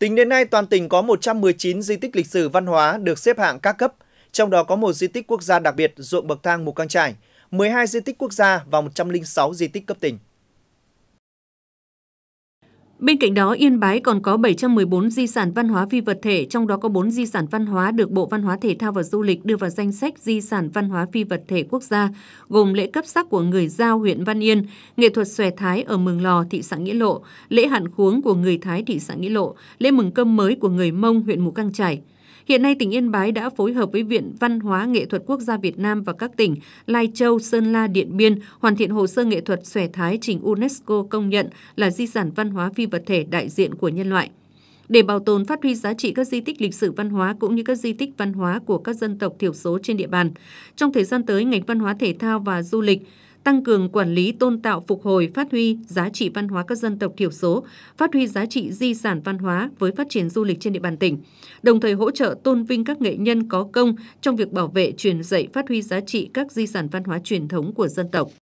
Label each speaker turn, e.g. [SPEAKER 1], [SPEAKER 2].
[SPEAKER 1] Tính đến nay, toàn tỉnh có 119 di tích lịch sử văn hóa được xếp hạng các cấp, trong đó có một di tích quốc gia đặc biệt ruộng bậc thang Mù Căng Trải, 12 di tích quốc gia và 106 di tích cấp tỉnh.
[SPEAKER 2] Bên cạnh đó, Yên Bái còn có 714 di sản văn hóa phi vật thể, trong đó có 4 di sản văn hóa được Bộ Văn hóa Thể thao và Du lịch đưa vào danh sách di sản văn hóa phi vật thể quốc gia, gồm lễ cấp sắc của người Giao huyện Văn Yên, nghệ thuật xòe Thái ở Mường Lò, thị xã Nghĩa Lộ, lễ hạn khuống của người Thái thị xã Nghĩa Lộ, lễ mừng cơm mới của người Mông huyện Mù Căng Chải. Hiện nay, tỉnh Yên Bái đã phối hợp với Viện Văn hóa Nghệ thuật Quốc gia Việt Nam và các tỉnh Lai Châu, Sơn La, Điện Biên hoàn thiện hồ sơ nghệ thuật xòe thái trình UNESCO công nhận là di sản văn hóa phi vật thể đại diện của nhân loại để bảo tồn phát huy giá trị các di tích lịch sử văn hóa cũng như các di tích văn hóa của các dân tộc thiểu số trên địa bàn. Trong thời gian tới, ngành văn hóa thể thao và du lịch tăng cường quản lý tôn tạo phục hồi phát huy giá trị văn hóa các dân tộc thiểu số, phát huy giá trị di sản văn hóa với phát triển du lịch trên địa bàn tỉnh, đồng thời hỗ trợ tôn vinh các nghệ nhân có công trong việc bảo vệ, truyền dạy, phát huy giá trị các di sản văn hóa truyền thống của dân tộc.